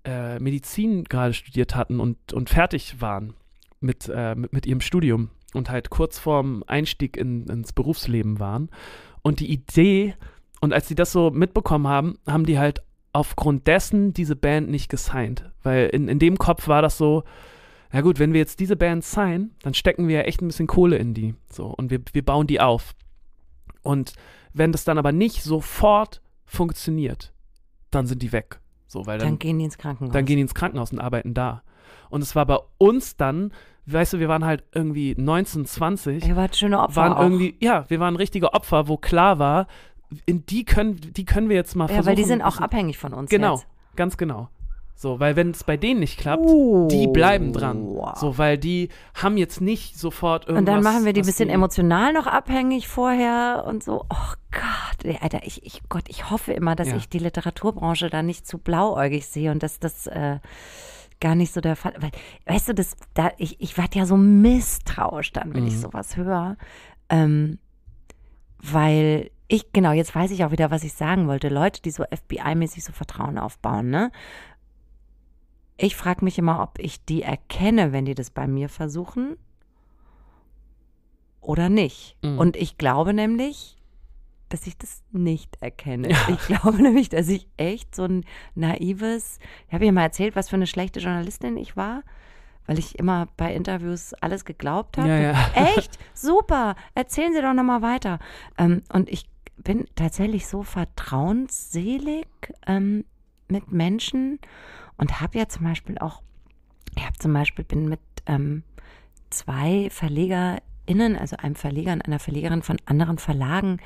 äh, Medizin gerade studiert hatten und, und fertig waren mit, äh, mit, mit, ihrem Studium und halt kurz vorm Einstieg in, ins Berufsleben waren. Und die Idee und als die das so mitbekommen haben, haben die halt aufgrund dessen diese Band nicht gesigned. Weil in, in dem Kopf war das so, na gut, wenn wir jetzt diese Band sign, dann stecken wir ja echt ein bisschen Kohle in die. So, und wir, wir bauen die auf. Und wenn das dann aber nicht sofort funktioniert, dann sind die weg. So, weil dann, dann gehen die ins Krankenhaus. Dann gehen die ins Krankenhaus und arbeiten da. Und es war bei uns dann, weißt du, wir waren halt irgendwie 19, 20. Ihr wart schöne Opfer. Waren auch. irgendwie, ja, wir waren richtige Opfer, wo klar war, in die können, die können wir jetzt mal versuchen. Ja, weil die sind auch abhängig von uns. Genau, jetzt. ganz genau. So, weil wenn es bei denen nicht klappt, oh, die bleiben dran. So, weil die haben jetzt nicht sofort irgendwas. Und dann machen wir die ein bisschen die... emotional noch abhängig vorher und so. Oh Gott, Alter, ich, ich Gott, ich hoffe immer, dass ja. ich die Literaturbranche da nicht zu blauäugig sehe und dass das äh, gar nicht so der Fall. Weil, weißt du, das, da, ich, ich werde ja so misstrauisch dann, wenn mhm. ich sowas höre. Ähm, weil ich, genau, jetzt weiß ich auch wieder, was ich sagen wollte. Leute, die so FBI-mäßig so Vertrauen aufbauen, ne? Ich frage mich immer, ob ich die erkenne, wenn die das bei mir versuchen oder nicht. Mhm. Und ich glaube nämlich, dass ich das nicht erkenne. Ja. Ich glaube <laughs> nämlich, dass ich echt so ein naives, ich habe ja mal erzählt, was für eine schlechte Journalistin ich war, weil ich immer bei Interviews alles geglaubt habe. Ja, ja. Echt? Super, erzählen Sie doch nochmal weiter. Ähm, und ich bin tatsächlich so vertrauensselig ähm, mit Menschen und habe ja zum Beispiel auch, ich habe zum Beispiel, bin mit ähm, zwei VerlegerInnen, also einem Verleger und einer Verlegerin von anderen Verlagen,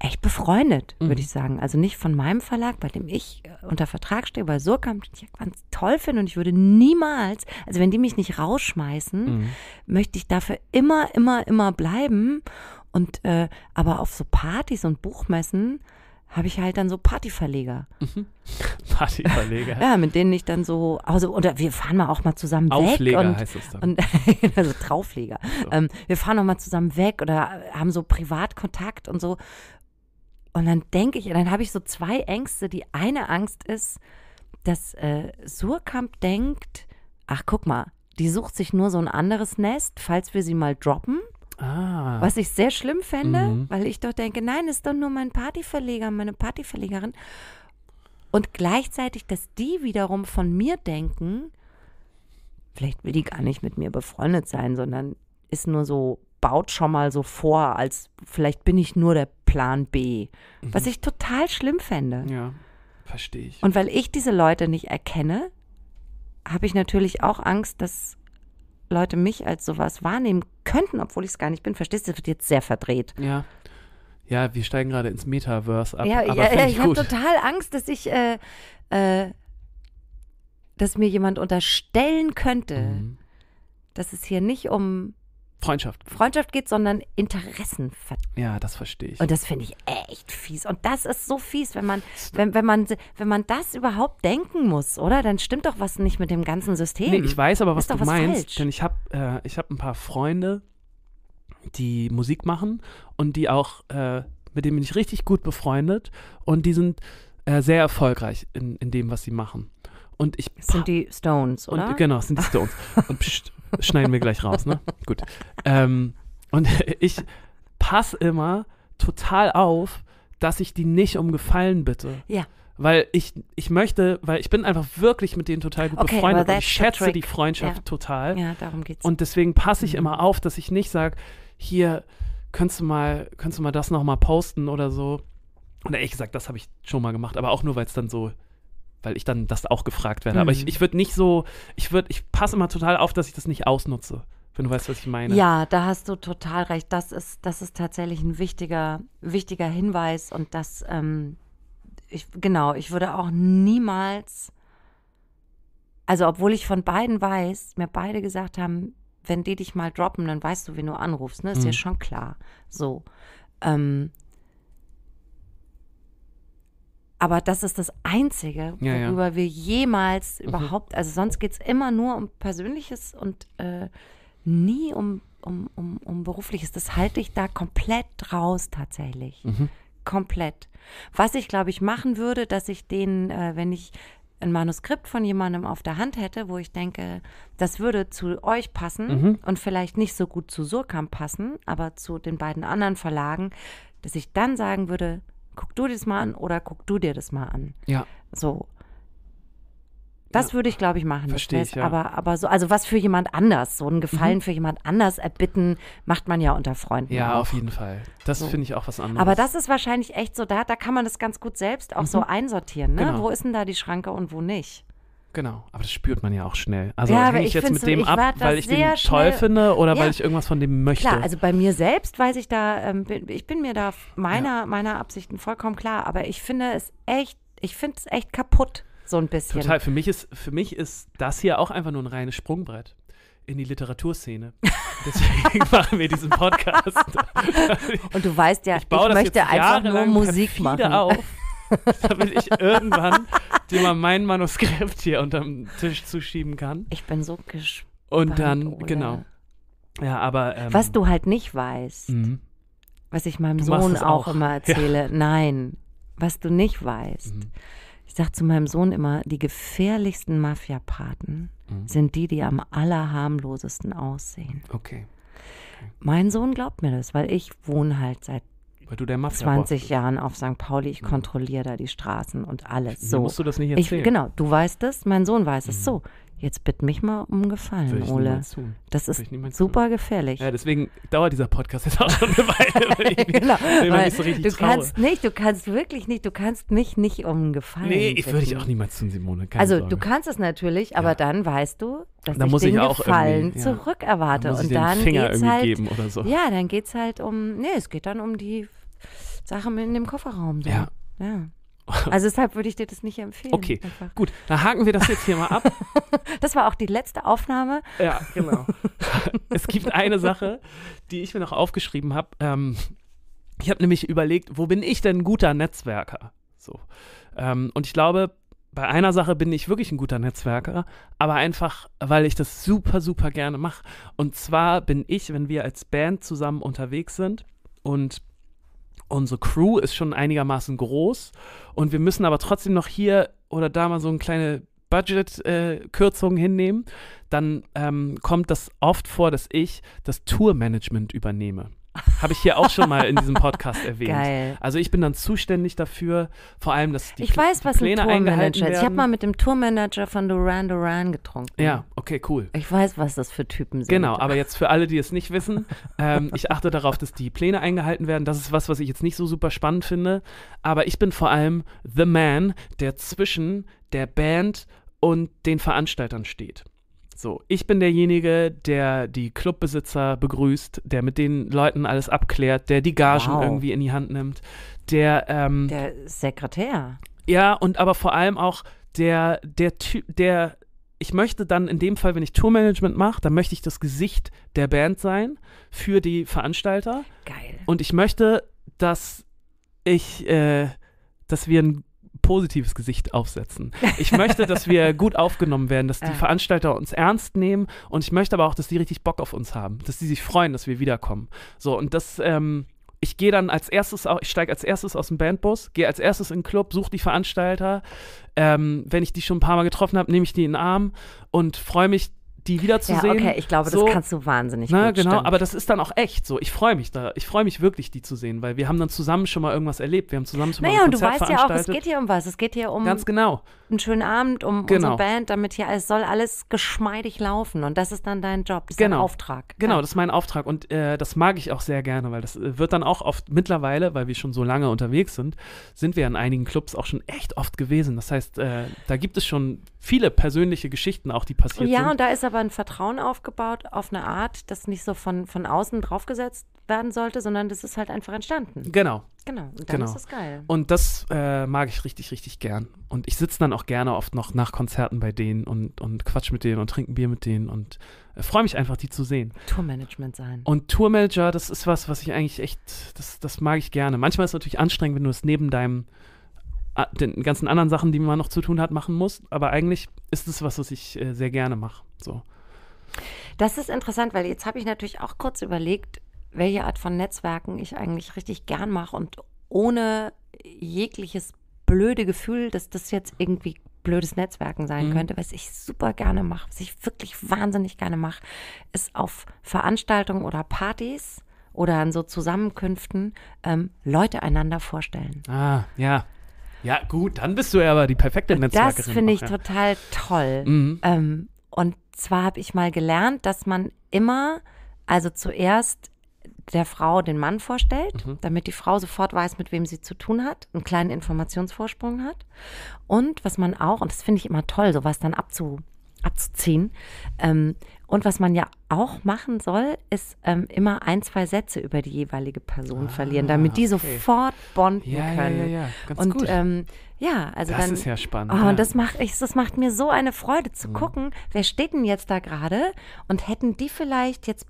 echt befreundet, mhm. würde ich sagen. Also nicht von meinem Verlag, bei dem ich äh, unter Vertrag stehe, bei Surkamp, den ich ganz toll finde und ich würde niemals, also wenn die mich nicht rausschmeißen, mhm. möchte ich dafür immer, immer, immer bleiben und äh, aber auf so Partys und Buchmessen habe ich halt dann so Partyverleger. Mhm. <laughs> Partyverleger. ja, mit denen ich dann so, also, oder wir fahren mal auch mal zusammen Aufleger weg. Und, heißt das dann. Und, <laughs> also Traufleger. So. Ähm, wir fahren auch mal zusammen weg oder haben so Privatkontakt und so. Und dann denke ich, dann habe ich so zwei Ängste. Die eine Angst ist, dass äh, Surkamp denkt, ach guck mal, die sucht sich nur so ein anderes Nest, falls wir sie mal droppen. Ah. Was ich sehr schlimm fände, mhm. weil ich doch denke, nein, ist doch nur mein Partyverleger, meine Partyverlegerin. Und gleichzeitig, dass die wiederum von mir denken, vielleicht will die gar nicht mit mir befreundet sein, sondern ist nur so, baut schon mal so vor, als vielleicht bin ich nur der Plan B. Mhm. Was ich total schlimm fände. Ja, verstehe ich. Und weil ich diese Leute nicht erkenne, habe ich natürlich auch Angst, dass Leute mich als sowas wahrnehmen könnten, obwohl ich es gar nicht bin. Verstehst du, das wird jetzt sehr verdreht. Ja. Ja, wir steigen gerade ins Metaverse ab. Ja, aber ja, ich, ich habe total Angst, dass ich, äh, äh, dass mir jemand unterstellen könnte, mhm. dass es hier nicht um Freundschaft. Freundschaft geht, sondern Interessen. Ja, das verstehe ich. Und das finde ich echt fies. Und das ist so fies, wenn man, wenn, wenn, man, wenn man das überhaupt denken muss, oder? Dann stimmt doch was nicht mit dem ganzen System. Nee, ich weiß aber, was du was meinst. Falsch. Denn ich habe äh, hab ein paar Freunde, die Musik machen und die auch, äh, mit denen bin ich richtig gut befreundet und die sind äh, sehr erfolgreich in, in dem, was sie machen. Und ich. Das genau, sind die Stones, oder? Und, genau, sind die Stones. <laughs> und pst, schneiden wir gleich raus, ne? Gut. Ähm, und <laughs> ich passe immer total auf, dass ich die nicht um Gefallen bitte. Ja. Weil ich, ich möchte, weil ich bin einfach wirklich mit denen total gut okay, befreundet und ich schätze die Freundschaft ja. total. Ja, darum geht's. Und deswegen passe ich mhm. immer auf, dass ich nicht sage, hier, könntest du mal, könntest du mal das nochmal posten oder so. Und ehrlich gesagt, das habe ich schon mal gemacht, aber auch nur, weil es dann so weil ich dann das auch gefragt werde. Mhm. Aber ich, mhm. ich würde nicht so, ich würde, ich passe immer total auf, dass ich das nicht ausnutze, wenn du weißt, was ich meine. Ja, da hast du total recht. Das ist, das ist tatsächlich ein wichtiger, wichtiger Hinweis und das, ähm, ich, genau, ich würde auch niemals, also obwohl ich von beiden weiß, mir beide gesagt haben, wenn die dich mal droppen, dann weißt du, wen du anrufst, ne? Ist mhm. ja schon klar. So. Ähm, aber das ist das Einzige, ja, ja. worüber wir jemals mhm. überhaupt, also sonst geht es immer nur um Persönliches und äh, nie um, um, um, um Berufliches. Das halte ich da komplett raus tatsächlich. Mhm. Komplett. Was ich, glaube ich, machen würde, dass ich den, äh, wenn ich ein Manuskript von jemandem auf der Hand hätte, wo ich denke, das würde zu euch passen mhm. und vielleicht nicht so gut zu Surkamp passen, aber zu den beiden anderen Verlagen, dass ich dann sagen würde, guck du dir das mal an oder guck du dir das mal an. Ja. So. Das ja. würde ich, glaube ich, machen. Verstehe ich, ja. aber, aber so, also was für jemand anders, so einen Gefallen mhm. für jemand anders erbitten, macht man ja unter Freunden. Ja, auch. auf jeden Fall. Das so. finde ich auch was anderes. Aber das ist wahrscheinlich echt so, da, da kann man das ganz gut selbst auch mhm. so einsortieren, ne? Genau. Wo ist denn da die Schranke und wo nicht? Genau, aber das spürt man ja auch schnell. Also ja, hänge ich, ich jetzt mit dem ab, weil ich den toll finde oder ja. weil ich irgendwas von dem möchte. Klar, also bei mir selbst weiß ich da, ähm, bin, ich bin mir da meiner, ja. meiner Absichten vollkommen klar, aber ich finde es echt, ich finde es echt kaputt, so ein bisschen. Total, für mich ist, für mich ist das hier auch einfach nur ein reines Sprungbrett in die Literaturszene. <laughs> Deswegen machen wir diesen Podcast. <laughs> Und du weißt ja, ich, ich möchte einfach nur Musik machen. Auf <laughs> damit ich irgendwann dir mal mein Manuskript hier unterm Tisch zuschieben kann. Ich bin so gespannt. Und dann, Ole. genau. Ja, aber. Ähm, was du halt nicht weißt, mhm. was ich meinem du Sohn auch. auch. immer erzähle, ja. nein, was du nicht weißt. Mhm. Ich sage zu meinem Sohn immer, die gefährlichsten Mafiapaten mhm. sind die, die am allerharmlosesten aussehen. okay. Mein Sohn glaubt mir das, weil ich wohne halt seit weil du der Mafia 20 Jahren auf St. Pauli, ich mhm. kontrolliere da die Straßen und alles. So. Mir musst du das nicht erzählen. Ich, genau, du weißt es, mein Sohn weiß es. Mhm. So, Jetzt bitte mich mal um Gefallen, Würde ich Ole. Niemals tun. Das ist ich super tun. gefährlich. Ja, deswegen dauert dieser Podcast jetzt auch schon eine Weile, <laughs> weil ich mich, genau, weil so du traue. kannst nicht, du kannst wirklich nicht, du kannst mich nicht um Gefallen. Nee, ich würde dich auch niemals tun, Simone. Keine also Sorge. du kannst es natürlich, aber ja. dann weißt du, dass dann ich muss den ich auch Gefallen ja. zurück erwarte dann und den dann Finger geht's halt, geben oder so. ja, dann geht es halt um, nee, es geht dann um die Sachen in dem Kofferraum. So. Ja. ja. <laughs> Also deshalb würde ich dir das nicht empfehlen. Okay, einfach. gut, dann haken wir das jetzt hier mal ab. <laughs> Das war auch die letzte Aufnahme. Ja, genau. <laughs> es gibt eine Sache, die ich mir noch aufgeschrieben habe. Ähm, ich habe nämlich überlegt, wo bin ich denn ein guter Netzwerker? So. Ähm, und ich glaube, bei einer Sache bin ich wirklich ein guter Netzwerker, aber einfach, weil ich das super, super gerne mache. Und zwar bin ich, wenn wir als Band zusammen unterwegs sind und unsere Crew ist schon einigermaßen groß und wir müssen aber trotzdem noch hier oder da mal so eine kleine Budgetkürzung äh, hinnehmen, dann ähm, kommt das oft vor, dass ich das Tourmanagement übernehme. Habe ich hier auch schon mal in diesem Podcast <laughs> erwähnt. Geil. Also ich bin dann zuständig dafür, vor allem, dass die, ich weiß, die Pläne ein Tourmanager ist. Ich habe mal mit dem Tourmanager von Duran Duran getrunken. Ja, okay, cool. Ich weiß, was das für Typen sind. Genau, aber jetzt für alle, die es nicht wissen, ähm, ich achte darauf, dass die Pläne eingehalten werden. Das ist was, was ich jetzt nicht so super spannend finde. Aber ich bin vor allem the man, der zwischen der Band und den Veranstaltern steht. So, ich bin derjenige, der die Clubbesitzer begrüßt, der mit den Leuten alles abklärt, der die Gagen wow. irgendwie in die Hand nimmt, der ähm, der Sekretär. Ja, und aber vor allem auch der der Typ, der ich möchte dann in dem Fall, wenn ich Tourmanagement mache, dann möchte ich das Gesicht der Band sein für die Veranstalter. Geil. Und ich möchte, dass ich, äh, dass wir ein positives Gesicht aufsetzen. <laughs> Ich möchte, dass wir gut aufgenommen werden, dass die Veranstalter uns ernst nehmen und ich möchte aber auch, dass die richtig Bock auf uns haben, dass die sich freuen, dass wir wiederkommen. So, und das, ähm, ich gehe dann als erstes, ich steige als erstes aus dem Bandbus, gehe als erstes in den Club, suche die Veranstalter. Ähm, wenn ich die schon ein paar Mal getroffen habe, nehme ich die in den Arm und freue mich, die wiederzusehen. Ja, okay, ich glaube, so, das kannst du wahnsinnig na, ne, gut. Genau, stimmt. aber das ist dann auch echt so. Ich freue mich da, ich freue mich wirklich, die zu sehen, weil wir haben dann zusammen schon mal irgendwas erlebt. Wir haben zusammen schon naja, mal ein Konzert und du weißt ja auch, es geht hier um was. Es geht hier um Ganz genau. einen schönen Abend, um genau. unsere Band, damit hier es soll alles geschmeidig laufen und das ist dann dein Job, das ist dein genau. Auftrag. Genau, ja. das ist mein Auftrag und äh, das mag ich auch sehr gerne, weil das äh, wird dann auch oft mittlerweile, weil wir schon so lange unterwegs sind, sind wir in einigen Clubs auch schon echt oft gewesen. Das heißt, äh, da gibt es schon viele persönliche Geschichten auch, die passiert ja, sind. Ja, und da ist aber aber ein Vertrauen aufgebaut auf eine Art, das nicht so von, von außen draufgesetzt werden sollte, sondern das ist halt einfach entstanden. Genau. Genau. Und dann genau. ist das geil. Und das äh, mag ich richtig, richtig gern. Und ich sitze dann auch gerne oft noch nach Konzerten bei denen und, und quatsch mit denen und trinke ein Bier mit denen und äh, freue mich einfach, die zu sehen. Tourmanagement sein. Und Tourmanager, das ist was, was ich eigentlich echt, das, das mag ich gerne. Manchmal ist es natürlich anstrengend, wenn du es neben deinem den ganzen anderen Sachen, die man noch zu tun hat, machen muss. Aber eigentlich ist es was, was ich äh, sehr gerne mache. So. Das ist interessant, weil jetzt habe ich natürlich auch kurz überlegt, welche Art von Netzwerken ich eigentlich richtig gern mache und ohne jegliches blöde Gefühl, dass das jetzt irgendwie blödes Netzwerken sein mhm. könnte, was ich super gerne mache, was ich wirklich wahnsinnig gerne mache, ist auf Veranstaltungen oder Partys oder an so Zusammenkünften ähm, Leute einander vorstellen. Ah, ja. Ja, gut, dann bist du aber die perfekte Netzwerkerin. Das finde ich ja. total toll. Mhm. Ähm, und zwar habe ich mal gelernt, dass man immer, also zuerst der Frau den Mann vorstellt, mhm. damit die Frau sofort weiß, mit wem sie zu tun hat, einen kleinen Informationsvorsprung hat. Und was man auch, und das finde ich immer toll, sowas dann abzu, abzuziehen. Ähm, und was man ja auch machen soll, ist ähm, immer ein, zwei Sätze über die jeweilige Person ah, verlieren, damit die okay. sofort bonden ja, können. Ja, ja, ja. Ganz und gut. Ähm, ja, also das dann, ist ja spannend. Oh, ja. Und das macht, ich, das macht mir so eine Freude zu mhm. gucken, wer steht denn jetzt da gerade und hätten die vielleicht jetzt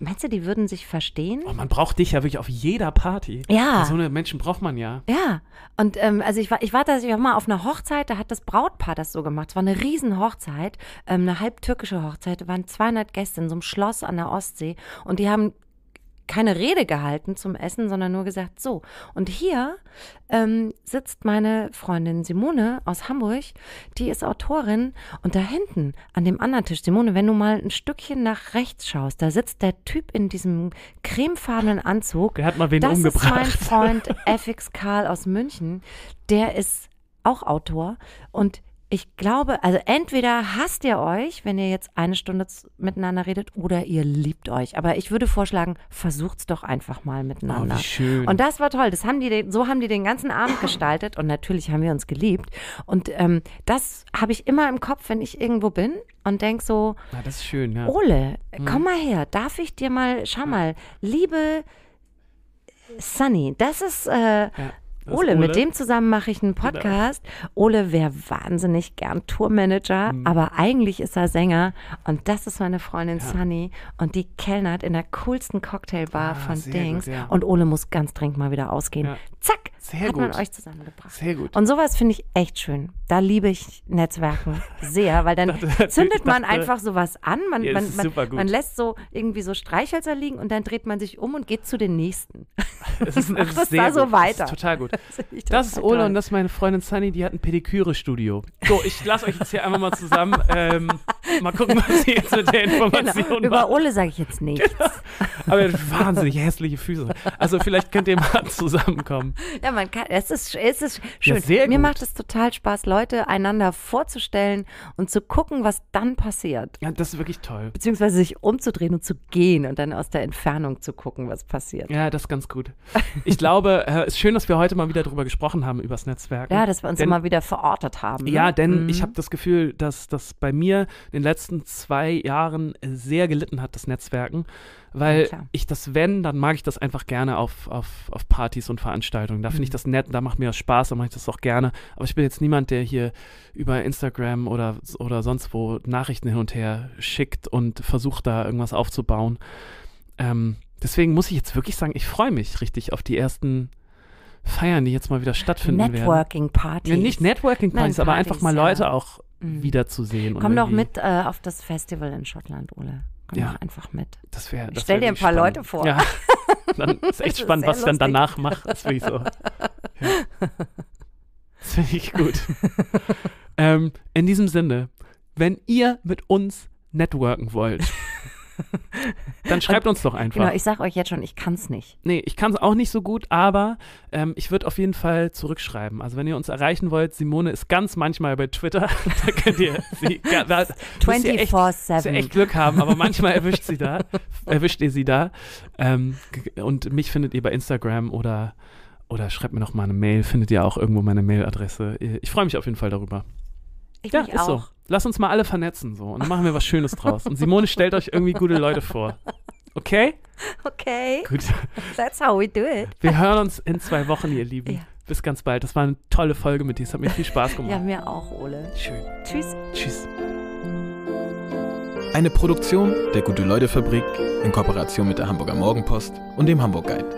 Meinst du, die würden sich verstehen? Oh, man braucht dich ja wirklich auf jeder Party. Ja. So eine Menschen braucht man ja. Ja. Und ähm, also ich war, ich war tatsächlich auch mal auf einer Hochzeit, da hat das Brautpaar das so gemacht. Es war eine Riesenhochzeit, ähm, eine halbtürkische Hochzeit. Da waren 200 Gäste in so einem Schloss an der Ostsee. Und die haben keine Rede gehalten zum Essen, sondern nur gesagt, so. Und hier ähm, sitzt meine Freundin Simone aus Hamburg, die ist Autorin. Und da hinten, an dem anderen Tisch, Simone, wenn du mal ein Stückchen nach rechts schaust, da sitzt der Typ in diesem cremefarbenen Anzug. Der hat mal wen das umgebracht. Das ist mein Freund <laughs> FX Karl aus München. Der ist auch Autor und ich glaube, also entweder hasst ihr euch, wenn ihr jetzt eine Stunde miteinander redet, oder ihr liebt euch. Aber ich würde vorschlagen, versucht's doch einfach mal miteinander. Oh, wie schön. Und das war toll. Das haben die, so haben die den ganzen Abend gestaltet und natürlich haben wir uns geliebt. Und ähm, das habe ich immer im Kopf, wenn ich irgendwo bin und denk so, ah, das ist schön, ja. Ole, hm. komm mal her, darf ich dir mal, schau mal, liebe Sunny, das ist äh, ja. Ole. Ole. Mit dem zusammen mache ich einen Podcast. Genau. Ole wäre wahnsinnig gern Tourmanager, mhm. aber eigentlich ist er Sänger. Und das ist meine Freundin ja. Sunny. Und die kellnert in der coolsten Cocktailbar ah, von Dings. Gut, ja. Und Ole muss ganz dringend mal wieder ausgehen. Ja. Zack, sehr hat gut. man euch zusammengebracht. Sehr gut. Und sowas finde ich echt schön. Da liebe ich Netzwerken <laughs> sehr, weil dann dachte, zündet man dachte, einfach sowas an. Man, ja, man, man, man, lässt so irgendwie so Streichhölzer liegen und dann dreht man sich um und geht zu den nächsten. Es <laughs> ist, es <laughs> ist da gut. so weiter. total gut das ist Ole und das ist meine Freundin Sunny, die hat ein Pediküre-Studio. So, ich lasse euch jetzt hier einfach mal zusammen. <laughs> Ähm, mal gucken, was ihr jetzt mit der genau, Information genau. Über Ole sage ich jetzt nichts. Genau. Aber wahnsinnig hässliche Füße. Also vielleicht könnt ihr mal zusammenkommen. Ja, man kann, es ist, es ist schön. Ja, Mir gut. macht es total Spaß, Leute einander vorzustellen und zu gucken, was dann passiert. Ja, das ist wirklich toll. Beziehungsweise sich umzudrehen und zu gehen und dann aus der Entfernung zu gucken, was passiert. Ja, das ist ganz gut. Ich glaube, äh, es ist schön, dass wir heute immer wieder darüber gesprochen haben, übers Netzwerk. Ja, dass wir uns denn, immer wieder verortet haben. Ne? Ja, denn mhm. ich habe das Gefühl, dass das bei mir in den letzten zwei Jahren sehr gelitten hat, das Netzwerken. Weil ja, ich das, wenn, dann mag ich das einfach gerne auf, auf, auf Partys und Veranstaltungen. Da finde mhm. ich das nett, da macht mir das Spaß, da mache ich das auch gerne. Aber ich bin jetzt niemand, der hier über Instagram oder, oder sonst wo Nachrichten hin und her schickt und versucht, da irgendwas aufzubauen. Ähm, deswegen muss ich jetzt wirklich sagen, ich freue mich richtig auf die ersten Feiern, die jetzt mal wieder stattfinden Networking -Partys. werden. Ja, nicht Networking-Partys, aber Partys, einfach mal Leute auch mhm. wiederzusehen. Komm doch mit äh, auf das Festival in Schottland, Ole. Komm ja. doch einfach mit. Das wär, das Stell wär dir ein paar Leute vor. Ja. Dann <laughs> ist echt spannend, ist was ich dann danach mache. Das finde ich so. <laughs> Ja. Das finde ich gut. <laughs> ähm, in diesem Sinne, wenn ihr mit uns networken wollt, dann schreibt und, uns doch einfach. Genau, ich sag euch jetzt schon, ich kann es nicht. Nee, ich kann es auch nicht so gut, aber ähm, ich würde auf jeden Fall zurückschreiben. Also wenn ihr uns erreichen wollt, Simone ist ganz manchmal bei Twitter. <laughs> da könnt ihr sie <laughs> da, 24-7. Ja echt Glück haben, aber manchmal erwischt sie da, <laughs> erwischt ihr sie da. Ähm, und mich findet ihr bei Instagram oder oder schreibt mir noch mal eine Mail, findet ihr auch irgendwo meine Mailadresse. Ich freue mich auf jeden Fall darüber. Ich ja, ist auch. so. Lass uns mal alle vernetzen so und dann machen wir was Schönes draus. Und Simone stellt euch irgendwie gute Leute vor. Okay? Okay. Gut. That's how we do it. Wir hören uns in zwei Wochen, ihr Lieben. Ja. Bis ganz bald. Das war eine tolle Folge mit dir. Es hat mir viel Spaß gemacht. ja, mir auch, Ole. Schön. Tschüss. Tschüss. Eine Produktion der Gute-Leute-Fabrik in Kooperation mit der Hamburger Morgenpost und dem Hamburg Guide.